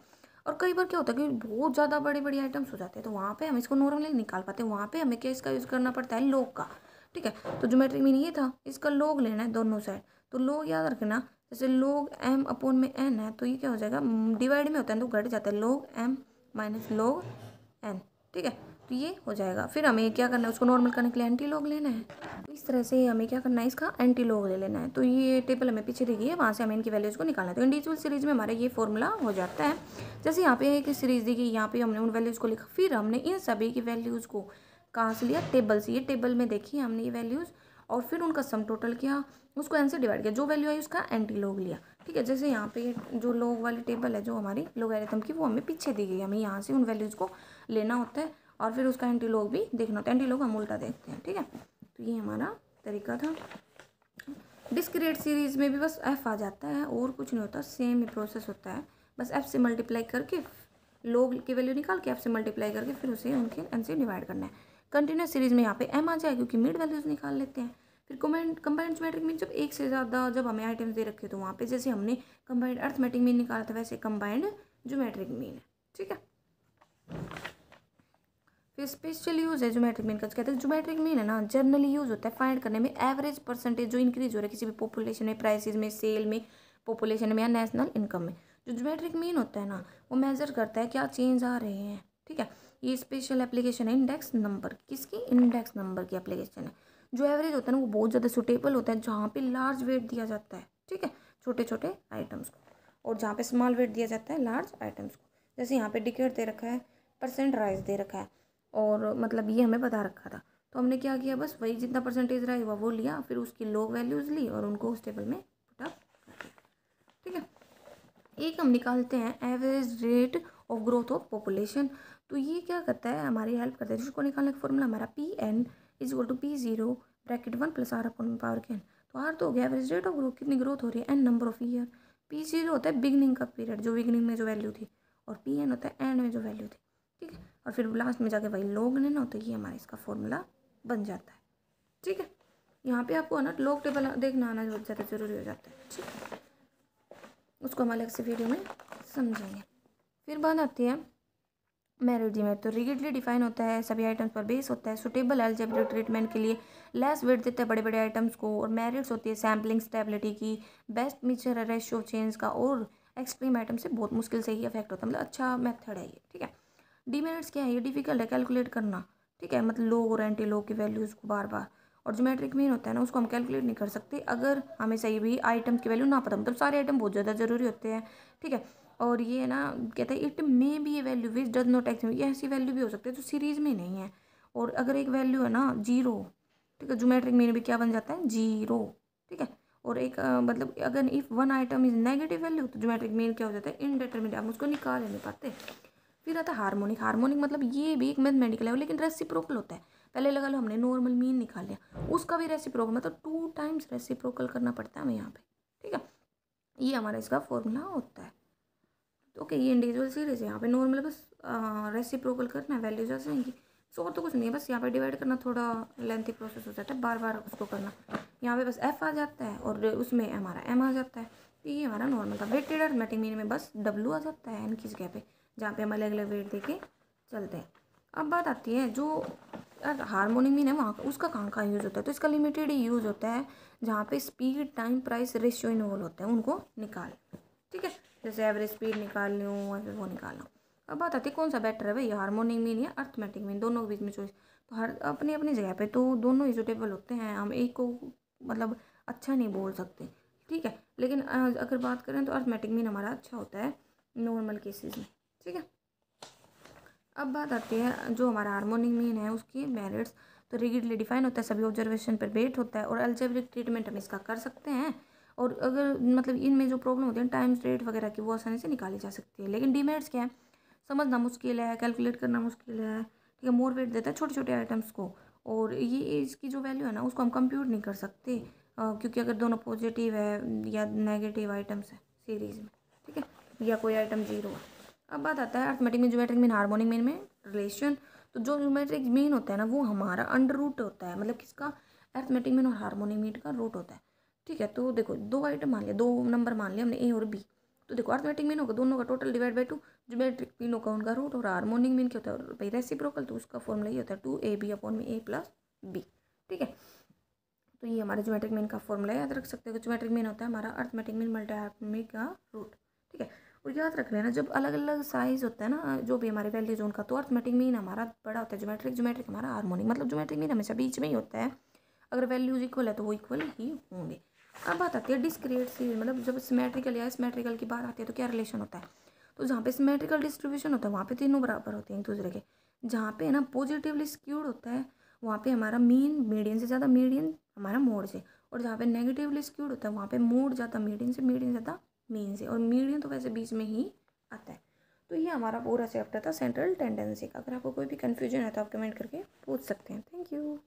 और कई बार क्या होता है कि बहुत ज़्यादा बड़े बड़े आइटम्स हो जाते हैं तो वहाँ पे हम इसको नॉर्मली निकाल पाते हैं वहाँ पे हमें क्या इसका यूज़ करना पड़ता है लोग का ठीक है तो जोमेट्रिक मीन ये था इसका लोग लेना है दोनों साइड तो लोग याद रखना जैसे लोग एम अपोन में एन है तो ये क्या हो जाएगा डिवाइड में होता है तो घट जाता है लोग एम माइनस लोग एन ठीक है तो ये हो जाएगा फिर हमें क्या करना है उसको नॉर्मल करने के लिए एंटी लॉग लेना है तो इस तरह से हमें क्या करना है इसका एंटी लॉग ले लेना है तो ये टेबल हमें पीछे दी गई है वहाँ से हमें इनकी वैल्यूज़ को निकालना है तो इंडिविजुअल सीरीज में हमारा ये फॉर्मूला हो जाता है जैसे यहाँ पे एक सीरीज दी गई यहाँ पे हमने उन वैल्यूज़ को लिखा फिर हमने इन सभी की वैल्यूज़ को कहाँ से लिया टेबल से ये टेबल में देखी हमने ये वैल्यूज़ और फिर उनका सम टोटल किया उसको एन से डिवाइड किया जो वैल्यू आई उसका एंटी लॉग लिया ठीक है जैसे यहाँ पे जो लॉग वाली टेबल है जो हमारी आई की वो हमें पीछे दी गई हमें यहाँ से उन वैल्यूज़ को लेना होता है और फिर उसका एंटी लॉग भी देखना होता है एंटी लॉग हम उल्टा देखते हैं ठीक है तो ये हमारा तरीका था डिस्क्रेट सीरीज में भी बस एफ आ जाता है और कुछ नहीं होता सेम ही प्रोसेस होता है बस एफ से मल्टीप्लाई करके लोग की वैल्यू निकाल के एफ से मल्टीप्लाई करके फिर उसे उनके एन से डिवाइड करना है कंटिन्यूस सीरीज में यहाँ पे एम आ जाए क्योंकि मिड वैल्यूज निकाल लेते हैं फिर कमेंट कंबाइंड मैट्रिक मीन जब एक से ज़्यादा जब हमें आइटम्स दे रखे तो वहाँ पे जैसे हमने कंबाइंड मैट्रिक मीन निकाला था वैसे कंबाइंड ज्योमेट्रिक मीन है ठीक है फिर स्पेशल यूज़ है जोमेट्रिक मीन का कहते हैं जोमेट्रिक मीन है ना जनरली यूज़ होता है फाइंड करने में एवरेज परसेंटेज जो इंक्रीज हो रहा है किसी भी पॉपुलेशन में प्राइसिस में सेल में पॉपुलेशन में या नेशनल इनकम में जो जोमेट्रिक मीन होता है ना वो मेजर करता है क्या चेंज आ रहे हैं ठीक है ये स्पेशल एप्लीकेशन है इंडेक्स नंबर किसकी इंडेक्स नंबर की एप्लीकेशन है जो एवरेज होता है ना वो बहुत ज़्यादा सुटेबल होता है जहाँ पे लार्ज वेट दिया जाता है ठीक है छोटे छोटे आइटम्स को और जहाँ पे स्मॉल वेट दिया जाता है लार्ज आइटम्स को जैसे यहाँ पे डिकेट दे रखा है परसेंट राइज दे रखा है और मतलब ये हमें बता रखा था तो हमने क्या किया बस वही जितना परसेंटेज राइज हुआ वो लिया फिर उसकी लो वैल्यूज़ ली और उनको उस टेबल में पुटअप ठीक है एक हम निकालते हैं average rate of growth of population तो ये क्या करता है हमारी हेल्प करता है जिसको निकालने का फॉर्मूला हमारा P N is equal to P zero bracket one plus R upon power के एन तो आर तो हो गया एवरेज रेट ऑफ ग्रोथ कितनी ग्रोथ हो रही है N number of year P zero होता है बिगनिंग का पीरियड जो बिगनिंग में जो वैल्यू थी और पी एन होता है एंड में जो वैल्यू थी ठीक है और फिर लास्ट में जाके भाई लोग ने ना होता है ये हमारा इसका फॉर्मूला बन जाता है ठीक है यहाँ पे आपको ना लोग टेबल देखना आना बहुत ज़्यादा ज़रूरी हो जाता है ठीक है उसको हम अलग से वीडियो में समझेंगे फिर बात आती है मेरोजी में तो रिगिडली डिफाइन होता है सभी आइटम्स पर बेस होता है सुटेबल एल्जेब्रिक ट्रीटमेंट के लिए लेस वेट देता है बड़े बड़े आइटम्स को और मेरिट्स होती है सैम्पलिंग स्टेबिलिटी की बेस्ट मिचर रेशियो चेंज का और एक्सट्रीम आइटम से बहुत मुश्किल से ही अफेक्ट होता है मतलब अच्छा मेथड है ये ठीक है डीमेरिट्स क्या है ये डिफिकल्ट है कैलकुलेट करना ठीक है मतलब लो और एंटी लो की वैल्यूज़ को बार बार और जो मेट्रिक मीन होता है ना उसको हम कैलकुलेट नहीं कर सकते अगर हमें सही भी आइटम्स की वैल्यू ना पता मतलब सारे आइटम बहुत ज़्यादा ज़रूरी होते हैं ठीक है और ये ना कहते हैं it may be a value which does not ex ये ऐसी वैल्यू भी हो सकती है जो सीरीज़ में नहीं है और अगर एक वैल्यू है ना जीरो ठीक है जोमेट्रिक मीन भी क्या बन जाता है जीरो ठीक है और एक आ, मतलब अगर if one item is negative value तो जोमेट्रिक मीन क्या हो जाता है इनडिटर्मिनेट हम उसको निकाल नहीं पाते फिर आता है हारमोनिक हारमोनिक मतलब ये भी एक मैथमेटिकल है लेकिन रेसिप्रोकल होता है पहले लगा लो हमने नॉर्मल मीन निकाल लिया उसका भी रेसिप्रोकल मतलब टू टाइम्स रेसिप्रोकल करना पड़ता है हमें यहाँ पर ठीक है ये हमारा इसका फॉर्मूला होता है तो ओके ये इंडिविजुअल सीरीज है यहाँ पे नॉर्मल बस रेसिप्रोकल करना है वैल्यूज ऐसे इनकी सो और तो कुछ नहीं है बस यहाँ पे डिवाइड करना थोड़ा लेंथी प्रोसेस हो जाता है बार बार उसको करना यहाँ पे बस एफ आ जाता है और उसमें हमारा एम आ जाता है तो ये हमारा नॉर्मल था वेटेड अर्थमेटिक मीन में बस डब्लू आ जाता है इनकी जगह पर जहाँ पे हम अलग अलग वेट दे के चलते हैं अब बात आती है जो हारमोनिक मीन है वहाँ का उसका कहाँ कहाँ यूज़ होता है तो इसका लिमिटेड ही यूज़ होता है जहाँ पे speed time price ratio involve होते हैं उनको निकाल ठीक है जैसे एवरेज स्पीड निकाल लूँ या फिर वो निकालना अब बात आती है कौन सा बेटर है भाई हारमोनिक मीन या अर्थमेटिक मीन दोनों के बीच में चॉइस तो हर अपनी अपनी जगह पे तो दोनों ही होते हैं हम एक को मतलब अच्छा नहीं बोल सकते ठीक है लेकिन अगर बात करें तो अर्थमेटिक मीन हमारा अच्छा होता है नॉर्मल केसेस में ठीक है अब बात आती है जो हमारा हारमोनिक मीन है उसकी मेरिट्स तो रिगिडली डिफाइन होता है सभी ऑब्जर्वेशन पर बेट होता है और अल्जेब्रिक ट्रीटमेंट हम इसका कर सकते हैं और अगर मतलब इनमें जो प्रॉब्लम होती है टाइम रेट वगैरह की वो आसानी से निकाली जा सकती है लेकिन डीमेरिट्स क्या है समझना मुश्किल है कैलकुलेट करना मुश्किल है ठीक है मोर वेट देता है छोटे छोटे आइटम्स को और ये इसकी जो वैल्यू है ना उसको हम कंप्यूट नहीं कर सकते क्योंकि अगर दोनों पॉजिटिव है या नेगेटिव आइटम्स है सीरीज में ठीक है या कोई आइटम जीरो है अब बात आता है अर्थमेटिक में ज्योमेट्रिक मीन हारमोनिक मीन में रिलेशन तो जो ज्योमेट्रिक मीन होता है ना वो हमारा अंडर रूट होता है मतलब किसका अर्थमेटिक मीन और हारमोनिक मीन का रूट होता है ठीक है तो देखो दो आइटम मान लिया दो नंबर मान लिया हमने ए और बी तो देखो अर्थमेटिक मीन होगा दोनों का total divide by two geometric मीनों का उनका रूट और हारमोनिक मीन क्या होता है भाई रेसिप्रोकल तो उसका फॉर्मूला ये होता है टू ए बी अपॉन में ए प्लस बी ठीक है तो ये हमारा ज्योमेट्रिक मीन का फॉर्मूला याद रख सकते हो जोमेट्रिक मीन होता है हमारा अर्थमेटिक मीन मल्टी का रूट ठीक है और याद रख लेना जब अलग अलग साइज होता है ना जो भी हमारे वैल्यूज उनका तो अर्थमेटिक मीन हमारा बड़ा होता है जोमेट्रिक जोमेट्रिक हमारा हारमोनिक मतलब जोमेट्रिक मीन हमेशा बीच में ही होता है अगर वैल्यूज इक्वल है तो वो इक्वल ही होंगे अब बात आती है डिस्क्रीट सीरीज मतलब जब सिमेट्रिकल या सिमेट्रिकल की बात आती है तो क्या रिलेशन होता है तो जहाँ पे सिमेट्रिकल डिस्ट्रीब्यूशन होता है वहाँ पे तीनों बराबर होते हैं एक दूसरे के जहाँ पे ना पॉजिटिवली स्क्यूड होता है वहाँ पे हमारा मीन मीडियन से ज़्यादा मीडियन हमारा मोड से और जहाँ पे नेगेटिवली स्क्यूड होता है वहाँ पे मोड ज़्यादा मीडियन से मीडियन ज़्यादा मीन से और मीडियन तो वैसे बीच में ही आता है तो ये हमारा पूरा चैप्टर था सेंट्रल टेंडेंसी का अगर आपको कोई भी कन्फ्यूजन है तो आप कमेंट करके पूछ सकते हैं थैंक यू